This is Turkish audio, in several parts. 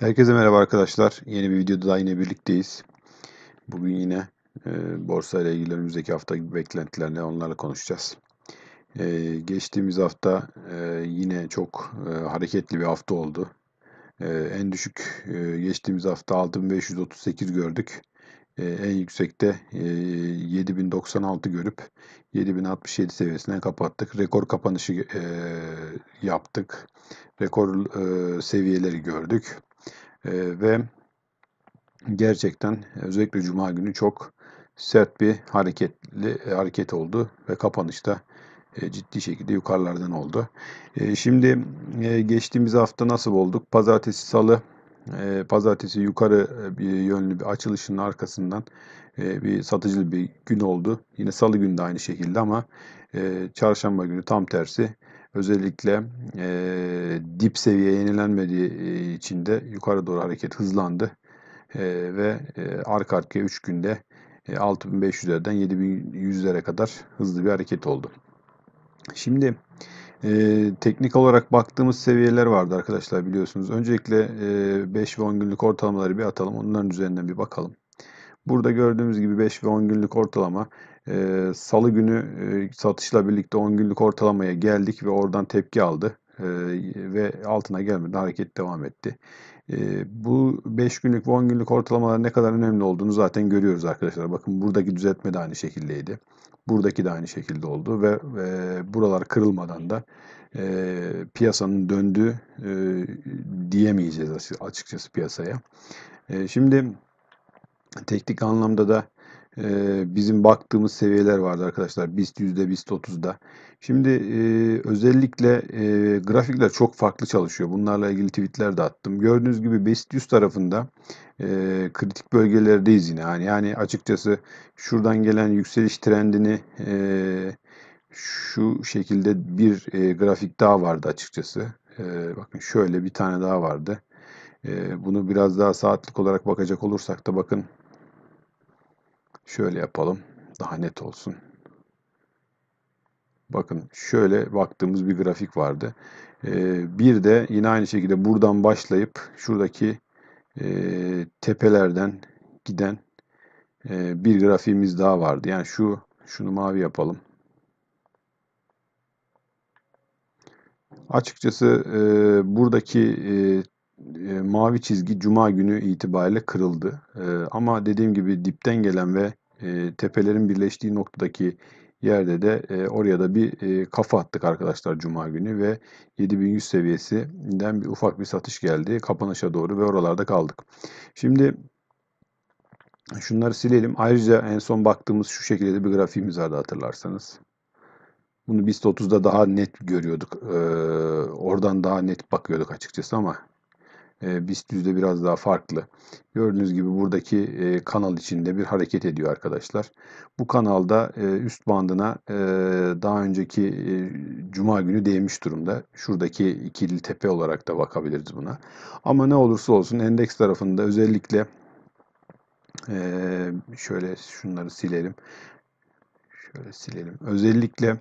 Herkese merhaba arkadaşlar. Yeni bir videoda da yine birlikteyiz. Bugün yine e, borsa ile ilgili önümüzdeki hafta beklentilerle onlarla konuşacağız. E, geçtiğimiz hafta e, yine çok e, hareketli bir hafta oldu. E, en düşük e, geçtiğimiz hafta 6538 gördük. E, en yüksekte e, 7096 görüp 7067 seviyesine kapattık. Rekor kapanışı e, yaptık. Rekor e, seviyeleri gördük. E, ve gerçekten özellikle Cuma günü çok sert bir hareketli e, hareket oldu ve kapanışta e, ciddi şekilde yukarılardan oldu. E, şimdi e, geçtiğimiz hafta nasıl olduk? Pazartesi, salı e, pazartesi yukarı e, bir yönlü bir açılışın arkasından e, bir satıcılı bir gün oldu. Yine salı günü de aynı şekilde ama e, çarşamba günü tam tersi özellikle e, dip seviye yenilenmediği için de yukarı doğru hareket hızlandı. E, ve e, arka arkaya 3 günde e, 6500'lerden 7100'lere kadar hızlı bir hareket oldu. Şimdi e, teknik olarak baktığımız seviyeler vardı arkadaşlar biliyorsunuz. Öncelikle e, 5 ve 10 günlük ortalamaları bir atalım. Onların üzerinden bir bakalım. Burada gördüğümüz gibi 5 ve 10 günlük ortalama ee, salı günü e, satışla birlikte 10 günlük ortalamaya geldik ve oradan tepki aldı ee, ve altına gelmeden hareket devam etti. Ee, bu 5 günlük ve 10 günlük ortalamalar ne kadar önemli olduğunu zaten görüyoruz arkadaşlar. Bakın buradaki düzeltme de aynı şekildeydi. Buradaki de aynı şekilde oldu ve buralar kırılmadan da e, piyasanın döndüğü e, diyemeyeceğiz açıkçası piyasaya. şimdi teknik anlamda da e, bizim baktığımız seviyeler vardı arkadaşlar. BIST yüzde BIST 30'da. Şimdi e, özellikle e, grafikler çok farklı çalışıyor. Bunlarla ilgili tweetler de attım. Gördüğünüz gibi BIST 100 tarafında e, kritik bölgelerdeyiz yine. Yani, yani açıkçası şuradan gelen yükseliş trendini e, şu şekilde bir e, grafik daha vardı açıkçası. E, bakın şöyle bir tane daha vardı. E, bunu biraz daha saatlik olarak bakacak olursak da bakın Şöyle yapalım. Daha net olsun. Bakın şöyle baktığımız bir grafik vardı. Ee, bir de yine aynı şekilde buradan başlayıp şuradaki e, tepelerden giden e, bir grafiğimiz daha vardı. Yani şu şunu mavi yapalım. Açıkçası e, buradaki e, mavi çizgi cuma günü itibariyle kırıldı. E, ama dediğim gibi dipten gelen ve e, tepelerin birleştiği noktadaki yerde de e, oraya da bir e, kafa attık arkadaşlar cuma günü ve 7100 seviyesinden bir ufak bir satış geldi kapanışa doğru ve oralarda kaldık. Şimdi şunları silelim. Ayrıca en son baktığımız şu şekilde de bir grafiğimiz vardı hatırlarsanız. Bunu BIST 30'da daha net görüyorduk. Ee, oradan daha net bakıyorduk açıkçası ama e, ee, BIST yüzde biraz daha farklı. Gördüğünüz gibi buradaki e, kanal içinde bir hareket ediyor arkadaşlar. Bu kanalda e, üst bandına e, daha önceki e, cuma günü değmiş durumda. Şuradaki ikili tepe olarak da bakabiliriz buna. Ama ne olursa olsun endeks tarafında özellikle e, şöyle şunları silelim. Şöyle silelim. Özellikle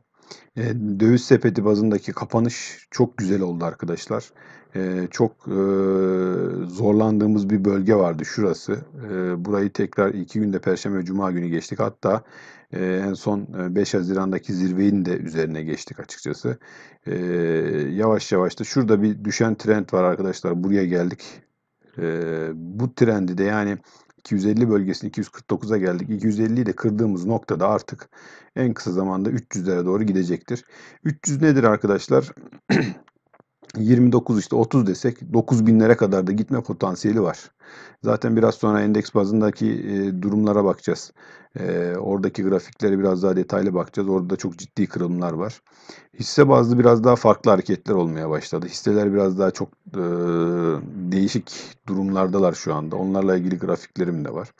e, döviz sepeti bazındaki kapanış çok güzel oldu arkadaşlar. E, çok e, zorlandığımız bir bölge vardı şurası. E, burayı tekrar iki günde Perşembe ve Cuma günü geçtik. Hatta e, en son 5 Haziran'daki zirvenin de üzerine geçtik açıkçası. E, yavaş yavaş da şurada bir düşen trend var arkadaşlar. Buraya geldik. E, bu trendi de yani 250 bölgesini 249'a geldik. 250'yi de kırdığımız noktada artık en kısa zamanda 300'lere doğru gidecektir. 300 nedir arkadaşlar? 29 işte 30 desek 9 binlere kadar da gitme potansiyeli var. Zaten biraz sonra endeks bazındaki e, durumlara bakacağız. E, oradaki grafiklere biraz daha detaylı bakacağız. Orada çok ciddi kırılımlar var. Hisse bazlı biraz daha farklı hareketler olmaya başladı. Hisseler biraz daha çok e, değişik durumlardalar şu anda. Onlarla ilgili grafiklerim de var.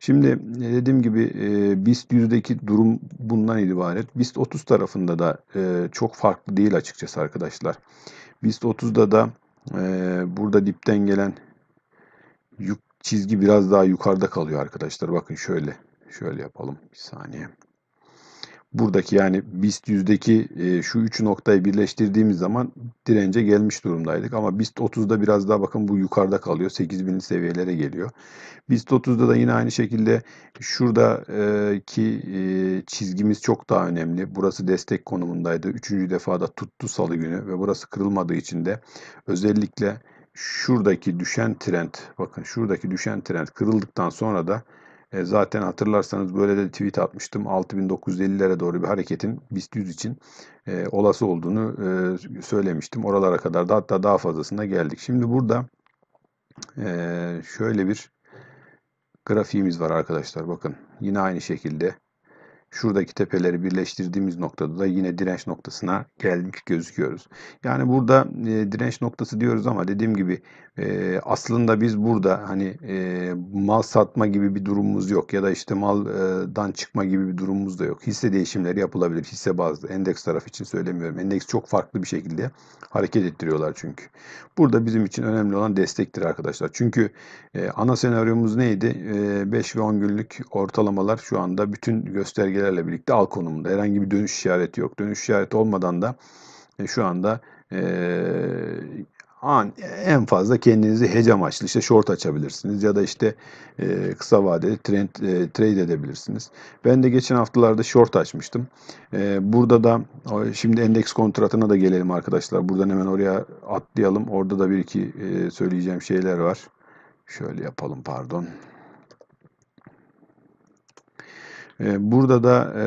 Şimdi e, dediğim gibi e, BIST 100'deki durum bundan ibaret. BIST 30 tarafında da e, çok farklı değil açıkçası arkadaşlar. BIST 30'da da e, burada dipten gelen yük çizgi biraz daha yukarıda kalıyor arkadaşlar. Bakın şöyle. Şöyle yapalım bir saniye buradaki yani BIST 100'deki e, şu üç noktayı birleştirdiğimiz zaman dirence gelmiş durumdaydık. Ama BIST 30'da biraz daha bakın bu yukarıda kalıyor. 8000 seviyelere geliyor. BIST 30'da da yine aynı şekilde şuradaki e, çizgimiz çok daha önemli. Burası destek konumundaydı. Üçüncü defada tuttu salı günü ve burası kırılmadığı için de özellikle şuradaki düşen trend bakın şuradaki düşen trend kırıldıktan sonra da e, zaten hatırlarsanız böyle de tweet atmıştım. 6950'lere doğru bir hareketin BIST 100 için e, olası olduğunu e, söylemiştim. Oralara kadar da hatta daha fazlasına geldik. Şimdi burada e, şöyle bir grafiğimiz var arkadaşlar. Bakın yine aynı şekilde şuradaki tepeleri birleştirdiğimiz noktada da yine direnç noktasına geldik gözüküyoruz. Yani burada e, direnç noktası diyoruz ama dediğim gibi e, aslında biz burada hani e, mal satma gibi bir durumumuz yok ya da işte maldan çıkma gibi bir durumumuz da yok. Hisse değişimleri yapılabilir hisse bazlı endeks tarafı için söylemiyorum. Endeks çok farklı bir şekilde hareket ettiriyorlar çünkü. Burada bizim için önemli olan destektir arkadaşlar. Çünkü e, ana senaryomuz neydi? E, 5 ve 10 günlük ortalamalar şu anda bütün göstergeler seviyelerle birlikte al konumunda. Herhangi bir dönüş işareti yok. Dönüş işareti olmadan da e, şu anda e, an en fazla kendinizi hedge amaçlı işte short açabilirsiniz ya da işte e, kısa vadeli trend e, trade edebilirsiniz. Ben de geçen haftalarda short açmıştım. E, burada da şimdi endeks kontratına da gelelim arkadaşlar. Buradan hemen oraya atlayalım. Orada da bir iki e, söyleyeceğim şeyler var. Şöyle yapalım pardon. Ee, burada da e,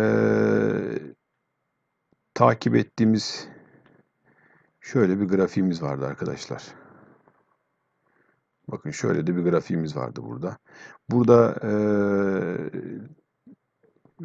takip ettiğimiz şöyle bir grafiğimiz vardı arkadaşlar. Bakın şöyle de bir grafiğimiz vardı burada. Burada e,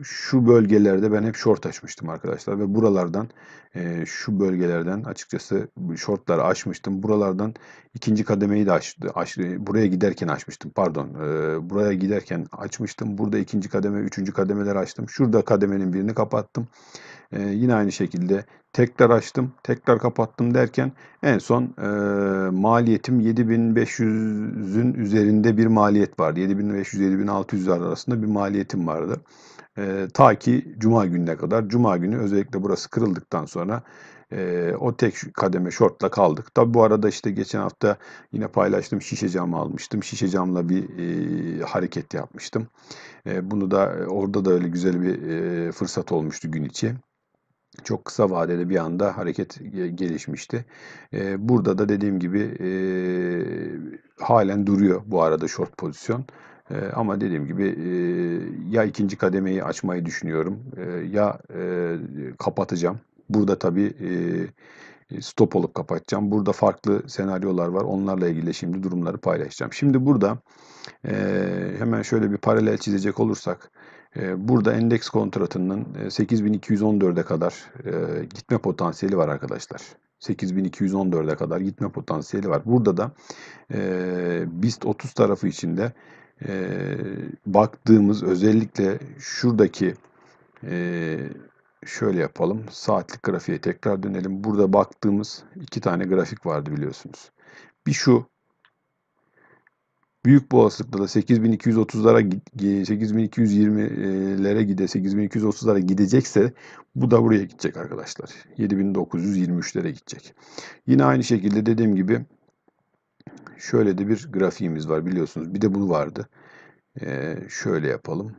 şu bölgelerde ben hep short açmıştım arkadaşlar ve buralardan e, şu bölgelerden açıkçası shortları açmıştım. Buralardan ikinci kademeyi de açtı. Aç, buraya giderken açmıştım pardon. E, buraya giderken açmıştım. Burada ikinci kademe, üçüncü kademeler açtım. Şurada kademenin birini kapattım. E, yine aynı şekilde tekrar açtım, tekrar kapattım derken en son e, maliyetim 7500'ün üzerinde bir maliyet vardı. 7500-7600 arasında bir maliyetim vardı. E, ta ki Cuma gününe kadar. Cuma günü özellikle burası kırıldıktan sonra e, o tek kademe şortla kaldık. Tabi bu arada işte geçen hafta yine paylaştım şişe camı almıştım. Şişe camla bir e, hareket yapmıştım. E, bunu da orada da öyle güzel bir e, fırsat olmuştu gün içi çok kısa vadede bir anda hareket gelişmişti. Burada da dediğim gibi e, halen duruyor bu arada short pozisyon. Ee, ama dediğim gibi e, ya ikinci kademeyi açmayı düşünüyorum e, ya e, kapatacağım. Burada tabii e, stop olup kapatacağım. Burada farklı senaryolar var. Onlarla ilgili şimdi durumları paylaşacağım. Şimdi burada hemen şöyle bir paralel çizecek olursak Burada endeks kontratının 8214'e kadar gitme potansiyeli var arkadaşlar. 8214'e kadar gitme potansiyeli var. Burada da BIST 30 tarafı içinde e, baktığımız özellikle şuradaki e, şöyle yapalım. Saatlik grafiğe tekrar dönelim. Burada baktığımız iki tane grafik vardı biliyorsunuz. Bir şu büyük bir olasılıkla da 8230'lara 8220'lere gide 8230'lara gidecekse bu da buraya gidecek arkadaşlar. 7923'lere gidecek. Yine aynı şekilde dediğim gibi Şöyle de bir grafiğimiz var biliyorsunuz. Bir de bu vardı. Ee, şöyle yapalım.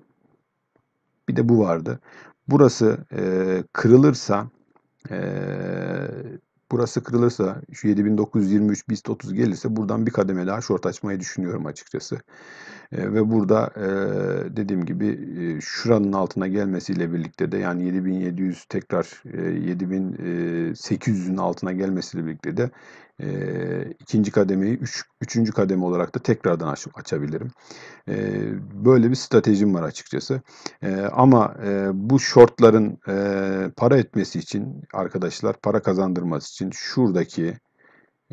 Bir de bu vardı. Burası e, kırılırsa e, burası kırılırsa şu 7923 BIST 30 gelirse buradan bir kademe daha short açmayı düşünüyorum açıkçası ve burada dediğim gibi şuranın altına gelmesiyle birlikte de yani 7700 tekrar e, 7800'ün altına gelmesiyle birlikte de ikinci kademeyi üç, üçüncü kademe olarak da tekrardan aç, açabilirim. böyle bir stratejim var açıkçası. ama bu shortların para etmesi için arkadaşlar para kazandırması için şuradaki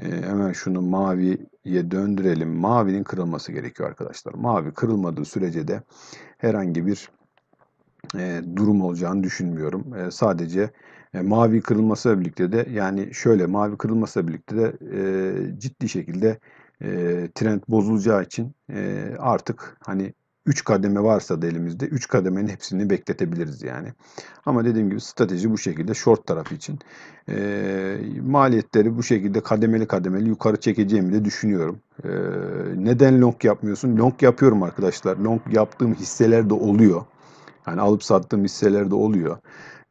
e, hemen şunu maviye döndürelim. Mavinin kırılması gerekiyor arkadaşlar. Mavi kırılmadığı sürece de herhangi bir e, durum olacağını düşünmüyorum. E, sadece e, mavi kırılması birlikte de yani şöyle mavi kırılması birlikte de e, ciddi şekilde e, trend bozulacağı için e, artık hani 3 kademe varsa da elimizde 3 kademenin hepsini bekletebiliriz yani. Ama dediğim gibi strateji bu şekilde short tarafı için. E, maliyetleri bu şekilde kademeli kademeli yukarı çekeceğimi de düşünüyorum. E, neden long yapmıyorsun? Long yapıyorum arkadaşlar. Long yaptığım hisseler de oluyor. Yani alıp sattığım hisseler de oluyor.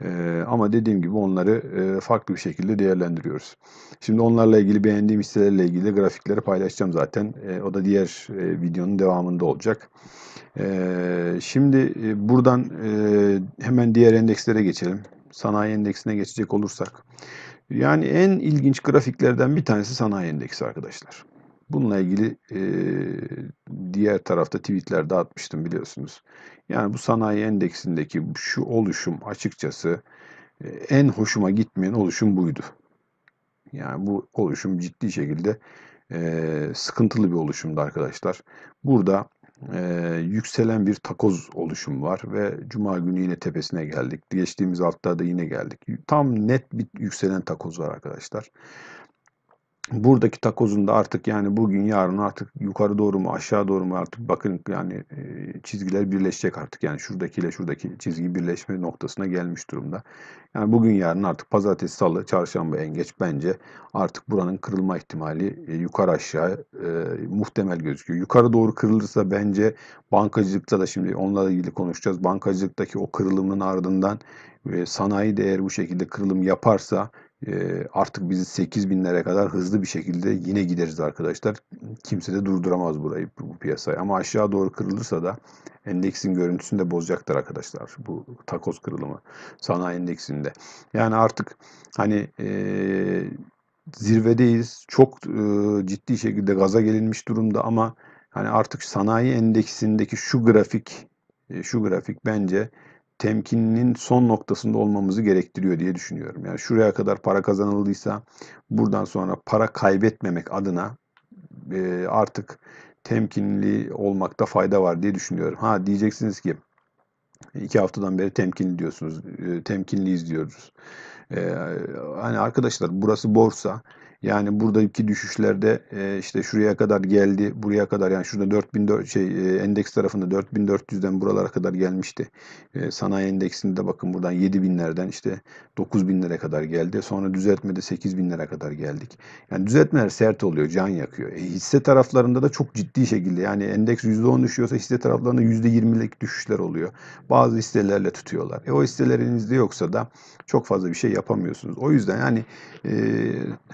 Ee, ama dediğim gibi onları e, farklı bir şekilde değerlendiriyoruz. Şimdi onlarla ilgili beğendiğim hisselerle ilgili grafikleri paylaşacağım zaten. E, o da diğer e, videonun devamında olacak. Ee, şimdi e, buradan e, hemen diğer endekslere geçelim. Sanayi endeksine geçecek olursak. Yani en ilginç grafiklerden bir tanesi sanayi endeksi arkadaşlar. Bununla ilgili e, diğer tarafta tweetler dağıtmıştım biliyorsunuz. Yani bu sanayi endeksindeki şu oluşum açıkçası e, en hoşuma gitmeyen oluşum buydu. Yani bu oluşum ciddi şekilde e, sıkıntılı bir oluşumdu arkadaşlar. Burada e, yükselen bir takoz oluşum var ve cuma günü yine tepesine geldik. Geçtiğimiz hafta da yine geldik. Tam net bir yükselen takoz var arkadaşlar buradaki takozunda artık yani bugün yarın artık yukarı doğru mu aşağı doğru mu artık bakın yani çizgiler birleşecek artık. Yani şuradakiyle şuradaki çizgi birleşme noktasına gelmiş durumda. Yani bugün yarın artık pazartesi, salı, çarşamba en geç bence artık buranın kırılma ihtimali yukarı aşağı e, muhtemel gözüküyor. Yukarı doğru kırılırsa bence bankacılıkta da şimdi onlarla ilgili konuşacağız. Bankacılıktaki o kırılımın ardından e, sanayi değer bu şekilde kırılım yaparsa artık bizi 8 binlere kadar hızlı bir şekilde yine gideriz arkadaşlar. Kimse de durduramaz burayı bu piyasayı. Ama aşağı doğru kırılırsa da endeksin görüntüsünü de bozacaktır arkadaşlar. Bu takoz kırılımı sanayi endeksinde. Yani artık hani e, zirvedeyiz. Çok e, ciddi şekilde gaza gelinmiş durumda ama hani artık sanayi endeksindeki şu grafik şu grafik bence Temkinin son noktasında olmamızı gerektiriyor diye düşünüyorum. Yani şuraya kadar para kazanıldıysa buradan sonra para kaybetmemek adına e, artık temkinli olmakta fayda var diye düşünüyorum. Ha diyeceksiniz ki iki haftadan beri temkinli diyorsunuz, e, temkinliyiz diyoruz. E, hani arkadaşlar burası borsa yani buradaki düşüşlerde e, işte şuraya kadar geldi, buraya kadar yani şurada 4004 şey e, endeks tarafında 4400'den buralara kadar gelmişti. E, sanayi endeksinde bakın buradan 7000'lerden işte 9000'lere kadar geldi. Sonra düzeltmede 8000'lere kadar geldik. Yani düzeltmeler sert oluyor, can yakıyor. E, hisse taraflarında da çok ciddi şekilde yani endeks %10 düşüyorsa hisse taraflarında %20'lik düşüşler oluyor. Bazı hisselerle tutuyorlar. E o hisselerinizde yoksa da çok fazla bir şey yapamıyorsunuz. O yüzden yani e,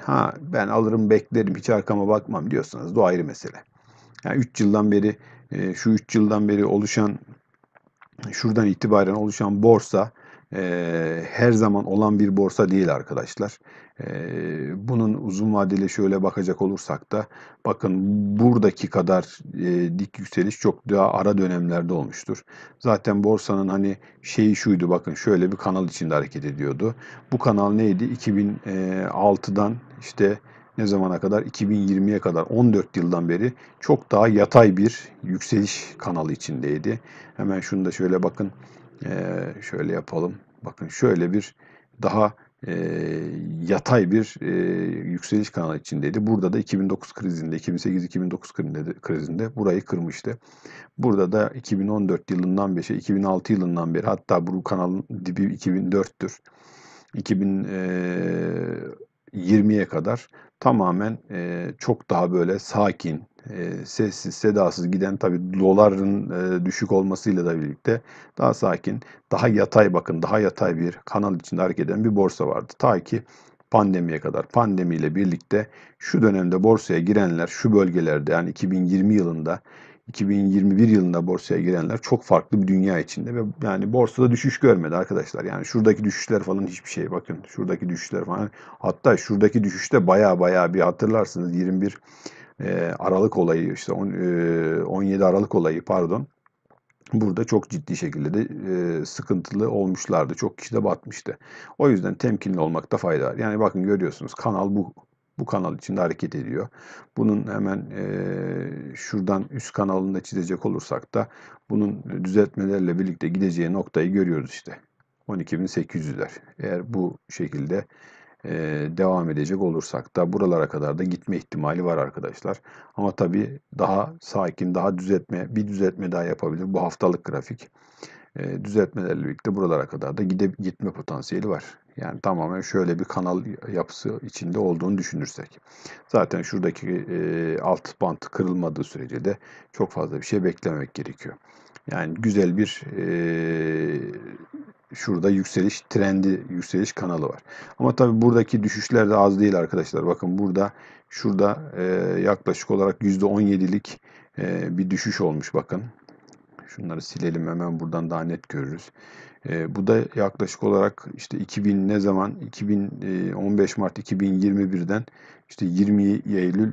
ha ben alırım beklerim hiç arkama bakmam diyorsanız da ayrı mesele. Yani 3 yıldan beri e, şu 3 yıldan beri oluşan şuradan itibaren oluşan borsa e, her zaman olan bir borsa değil arkadaşlar. E, bunun uzun vadeli şöyle bakacak olursak da bakın buradaki kadar dik yükseliş çok daha ara dönemlerde olmuştur. Zaten borsanın hani şeyi şuydu bakın şöyle bir kanal içinde hareket ediyordu. Bu kanal neydi? 2006'dan işte ne zamana kadar 2020'ye kadar 14 yıldan beri çok daha yatay bir yükseliş kanalı içindeydi. Hemen şunu da şöyle bakın ee, şöyle yapalım. Bakın şöyle bir daha e, yatay bir e, yükseliş kanalı içindeydi. Burada da 2009 krizinde, 2008-2009 krizinde, krizinde burayı kırmıştı. Burada da 2014 yılından beri, 2006 yılından beri hatta bu kanalın dibi 2004'tür. 2000 e, 20'ye kadar tamamen e, çok daha böyle sakin, e, sessiz, sedasız giden tabi doların e, düşük olmasıyla da birlikte daha sakin, daha yatay bakın, daha yatay bir kanal içinde hareket eden bir borsa vardı. Ta ki pandemiye kadar. Pandemiyle birlikte şu dönemde borsaya girenler şu bölgelerde yani 2020 yılında 2021 yılında borsaya girenler çok farklı bir dünya içinde ve yani borsada düşüş görmedi arkadaşlar. Yani şuradaki düşüşler falan hiçbir şey bakın. Şuradaki düşüşler falan hatta şuradaki düşüşte baya baya bir hatırlarsınız 21 e, Aralık olayı işte on, e, 17 Aralık olayı pardon. Burada çok ciddi şekilde de e, sıkıntılı olmuşlardı. Çok kişi de batmıştı. O yüzden temkinli olmakta fayda var. Yani bakın görüyorsunuz kanal bu bu kanal içinde hareket ediyor. Bunun hemen e, şuradan üst kanalında çizecek olursak da bunun düzeltmelerle birlikte gideceği noktayı görüyoruz işte. 12.800'ler. Eğer bu şekilde e, devam edecek olursak da buralara kadar da gitme ihtimali var arkadaşlar. Ama tabii daha sakin, daha düzeltme, bir düzeltme daha yapabilir bu haftalık grafik. E, düzeltmelerle birlikte buralara kadar da gide, gitme potansiyeli var. Yani tamamen şöyle bir kanal yapısı içinde olduğunu düşünürsek. Zaten şuradaki e, alt bant kırılmadığı sürece de çok fazla bir şey beklemek gerekiyor. Yani güzel bir e, şurada yükseliş trendi, yükseliş kanalı var. Ama tabii buradaki düşüşler de az değil arkadaşlar. Bakın burada şurada e, yaklaşık olarak %17'lik e, bir düşüş olmuş bakın. Şunları silelim hemen buradan daha net görürüz. E, bu da yaklaşık olarak işte 2000 ne zaman? 2015 e, Mart 2021'den işte 20 Eylül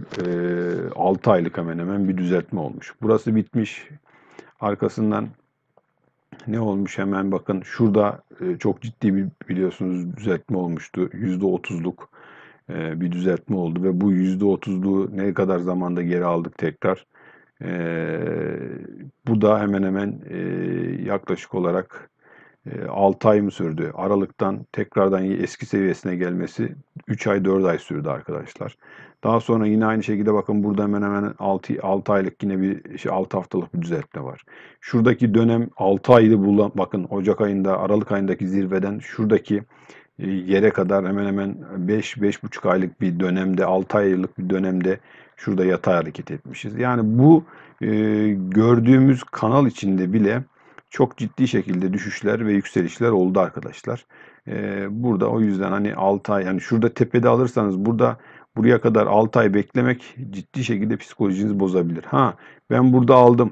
e, 6 aylık hemen hemen bir düzeltme olmuş. Burası bitmiş. Arkasından ne olmuş hemen bakın şurada e, çok ciddi bir biliyorsunuz düzeltme olmuştu. %30'luk e, bir düzeltme oldu ve bu %30'lu ne kadar zamanda geri aldık tekrar bu da hemen hemen yaklaşık olarak 6 ay mı sürdü? Aralıktan tekrardan eski seviyesine gelmesi 3 ay 4 ay sürdü arkadaşlar. Daha sonra yine aynı şekilde bakın burada hemen hemen 6, 6 aylık yine bir 6 şey, haftalık bir düzeltme var. Şuradaki dönem 6 aydı bulan bakın Ocak ayında Aralık ayındaki zirveden şuradaki yere kadar hemen hemen 5 5,5 aylık bir dönemde 6 aylık bir dönemde Şurada yatay hareket etmişiz. Yani bu e, gördüğümüz kanal içinde bile çok ciddi şekilde düşüşler ve yükselişler oldu arkadaşlar. E, burada o yüzden hani 6 ay yani şurada tepede alırsanız burada buraya kadar 6 ay beklemek ciddi şekilde psikolojinizi bozabilir. Ha ben burada aldım.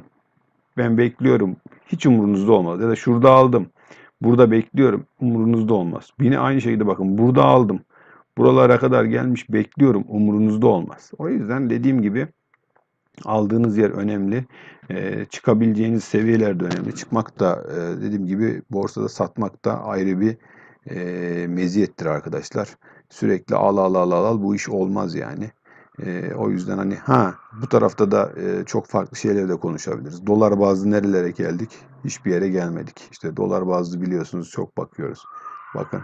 Ben bekliyorum. Hiç umurunuzda olmaz. Ya da şurada aldım. Burada bekliyorum. Umurunuzda olmaz. Yine aynı şekilde bakın burada aldım. Buralara kadar gelmiş bekliyorum umurunuzda olmaz. O yüzden dediğim gibi aldığınız yer önemli. E, çıkabileceğiniz seviyeler de önemli. Çıkmak da e, dediğim gibi borsada satmak da ayrı bir e, meziyettir arkadaşlar. Sürekli al al al al al bu iş olmaz yani. E, o yüzden hani ha bu tarafta da e, çok farklı şeyleri de konuşabiliriz. Dolar bazlı nerelere geldik? Hiçbir yere gelmedik. İşte dolar bazlı biliyorsunuz çok bakıyoruz. Bakın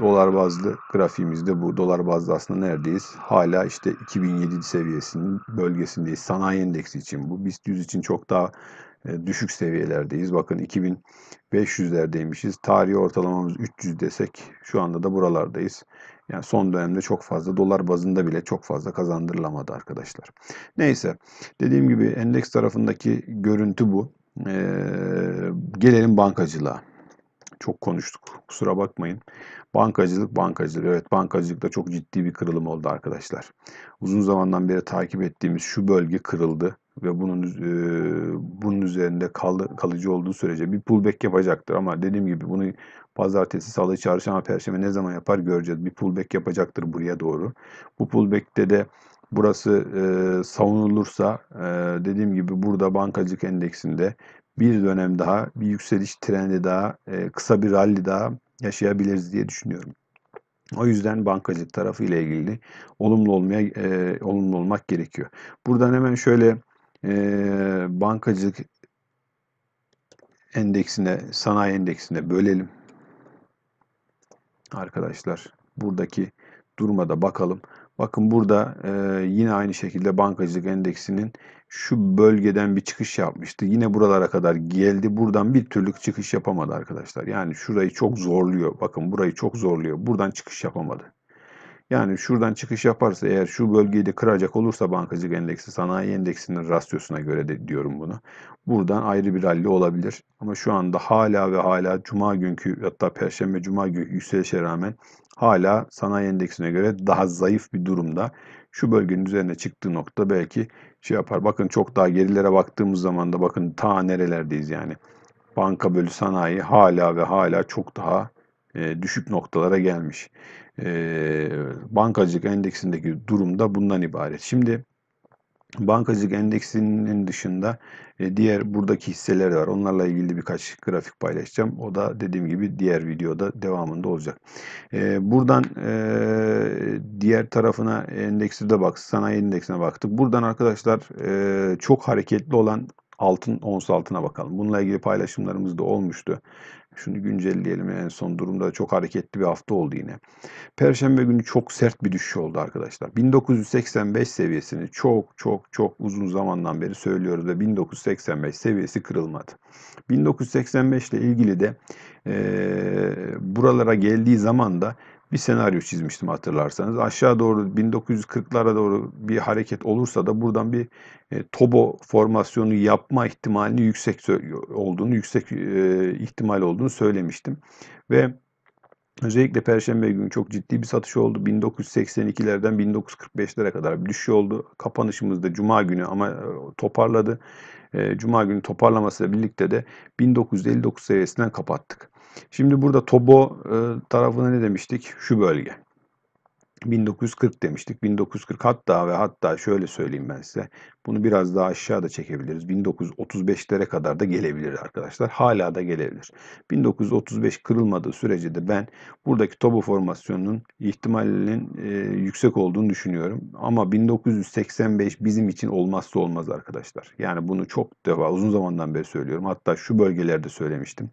dolar bazlı grafiğimizde bu dolar bazlı aslında neredeyiz? Hala işte 2007 seviyesinin bölgesindeyiz. Sanayi endeksi için bu. BIST 100 için çok daha e, düşük seviyelerdeyiz. Bakın 2500'lerdeymişiz. Tarihi ortalamamız 300 desek şu anda da buralardayız. Yani son dönemde çok fazla dolar bazında bile çok fazla kazandırılamadı arkadaşlar. Neyse dediğim gibi endeks tarafındaki görüntü bu. Ee, gelelim bankacılığa. Çok konuştuk. Kusura bakmayın. Bankacılık, bankacılık. Evet bankacılıkta çok ciddi bir kırılım oldu arkadaşlar. Uzun zamandan beri takip ettiğimiz şu bölge kırıldı ve bunun e, bunun üzerinde kal, kalıcı olduğu sürece bir pullback yapacaktır ama dediğim gibi bunu pazartesi, salı, çarşamba, perşembe ne zaman yapar göreceğiz. Bir pullback yapacaktır buraya doğru. Bu pullback'te de burası e, savunulursa e, dediğim gibi burada bankacılık endeksinde bir dönem daha, bir yükseliş trendi daha, e, kısa bir rally daha yaşayabiliriz diye düşünüyorum. O yüzden bankacılık tarafı ile ilgili olumlu olmaya e, olumlu olmak gerekiyor. Buradan hemen şöyle e, bankacılık endeksine, sanayi endeksine bölelim. Arkadaşlar buradaki duruma da bakalım. Bakın burada e, yine aynı şekilde bankacılık endeksinin şu bölgeden bir çıkış yapmıştı. Yine buralara kadar geldi. Buradan bir türlü çıkış yapamadı arkadaşlar. Yani şurayı çok zorluyor. Bakın burayı çok zorluyor. Buradan çıkış yapamadı. Yani şuradan çıkış yaparsa eğer şu bölgeyi de kıracak olursa bankacılık endeksi sanayi endeksinin rasyosuna göre de diyorum bunu. Buradan ayrı bir rally olabilir. Ama şu anda hala ve hala cuma günkü hatta perşembe cuma günü yükselişe rağmen hala sanayi endeksine göre daha zayıf bir durumda. Şu bölgenin üzerine çıktığı nokta belki şey yapar. Bakın çok daha gerilere baktığımız zaman da bakın ta nerelerdeyiz yani. Banka bölü sanayi hala ve hala çok daha düşük noktalara gelmiş e, bankacılık endeksindeki da bundan ibaret. Şimdi bankacılık endeksinin dışında e, diğer buradaki hisseler var. Onlarla ilgili birkaç grafik paylaşacağım. O da dediğim gibi diğer videoda devamında olacak. E, buradan e, diğer tarafına endeksi de baktık. Sanayi endeksine baktık. Buradan arkadaşlar e, çok hareketli olan altın ons altına bakalım. Bununla ilgili paylaşımlarımız da olmuştu. Şunu güncelleyelim en son durumda çok hareketli bir hafta oldu yine. Perşembe günü çok sert bir düşüş oldu arkadaşlar. 1985 seviyesini çok çok çok uzun zamandan beri söylüyoruz ve 1985 seviyesi kırılmadı. 1985 ile ilgili de e, buralara geldiği zaman da bir senaryo çizmiştim hatırlarsanız. Aşağı doğru 1940'lara doğru bir hareket olursa da buradan bir e, Tobo formasyonu yapma ihtimalini yüksek olduğunu, yüksek e, ihtimal olduğunu söylemiştim. Ve özellikle perşembe günü çok ciddi bir satış oldu. 1982'lerden 1945'lere kadar bir düşüş oldu. Kapanışımızda cuma günü ama e, toparladı. E, cuma günü toparlamasıyla birlikte de 1959 seviyesinden kapattık. Şimdi burada Tobo e, tarafına ne demiştik? Şu bölge. 1940 demiştik. 1940 hatta ve hatta şöyle söyleyeyim ben size. Bunu biraz daha aşağıda çekebiliriz. 1935'lere kadar da gelebilir arkadaşlar. Hala da gelebilir. 1935 kırılmadığı sürece de ben buradaki tobo formasyonunun ihtimalinin e, yüksek olduğunu düşünüyorum. Ama 1985 bizim için olmazsa olmaz arkadaşlar. Yani bunu çok defa uzun zamandan beri söylüyorum. Hatta şu bölgelerde söylemiştim.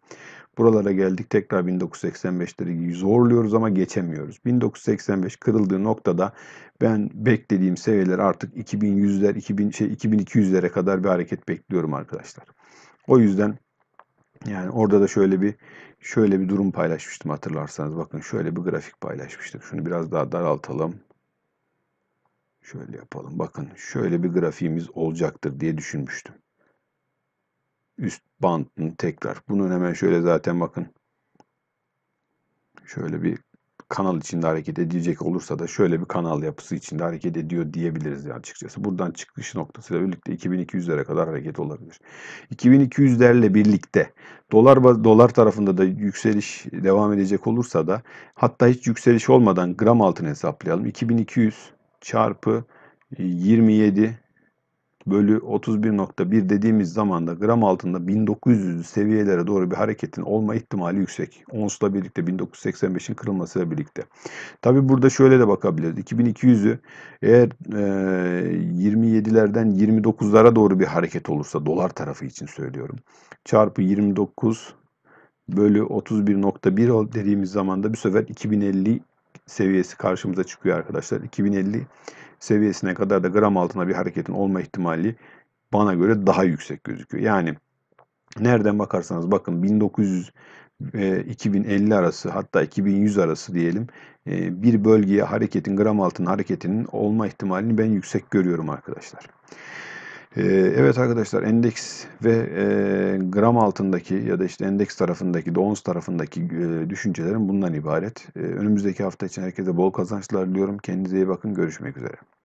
Buralara geldik tekrar 1985'leri zorluyoruz ama geçemiyoruz. 1985 kırıldığı noktada ben beklediğim seviyeler artık 2100'ler, 2000 şey 2200'lere kadar bir hareket bekliyorum arkadaşlar. O yüzden yani orada da şöyle bir şöyle bir durum paylaşmıştım hatırlarsanız. Bakın şöyle bir grafik paylaşmıştık. Şunu biraz daha daraltalım. Şöyle yapalım. Bakın şöyle bir grafiğimiz olacaktır diye düşünmüştüm üst bandını tekrar. Bunun hemen şöyle zaten bakın. Şöyle bir kanal içinde hareket edecek olursa da şöyle bir kanal yapısı içinde hareket ediyor diyebiliriz yani açıkçası. Buradan çıkış noktasıyla birlikte 2200'lere kadar hareket olabilir. 2200'lerle birlikte dolar dolar tarafında da yükseliş devam edecek olursa da hatta hiç yükseliş olmadan gram altını hesaplayalım. 2200 çarpı 27 e, bölü 31.1 dediğimiz zaman da gram altında 1900 seviyelere doğru bir hareketin olma ihtimali yüksek. Ons'la birlikte 1985'in kırılmasıyla birlikte. Tabi burada şöyle de bakabiliriz. 2200'ü eğer e, 27'lerden 29'lara doğru bir hareket olursa dolar tarafı için söylüyorum. Çarpı 29 bölü 31.1 dediğimiz zaman da bir sefer 2050 seviyesi karşımıza çıkıyor arkadaşlar. 2050 seviyesine kadar da gram altına bir hareketin olma ihtimali bana göre daha yüksek gözüküyor. Yani nereden bakarsanız bakın 1900 2050 e, arası hatta 2100 arası diyelim e, bir bölgeye hareketin gram altın hareketinin olma ihtimalini ben yüksek görüyorum arkadaşlar. Ee, evet arkadaşlar endeks ve e, gram altındaki ya da işte endeks tarafındaki de tarafındaki e, düşüncelerim bundan ibaret. Ee, önümüzdeki hafta için herkese bol kazançlar diliyorum. Kendinize iyi bakın. Görüşmek üzere.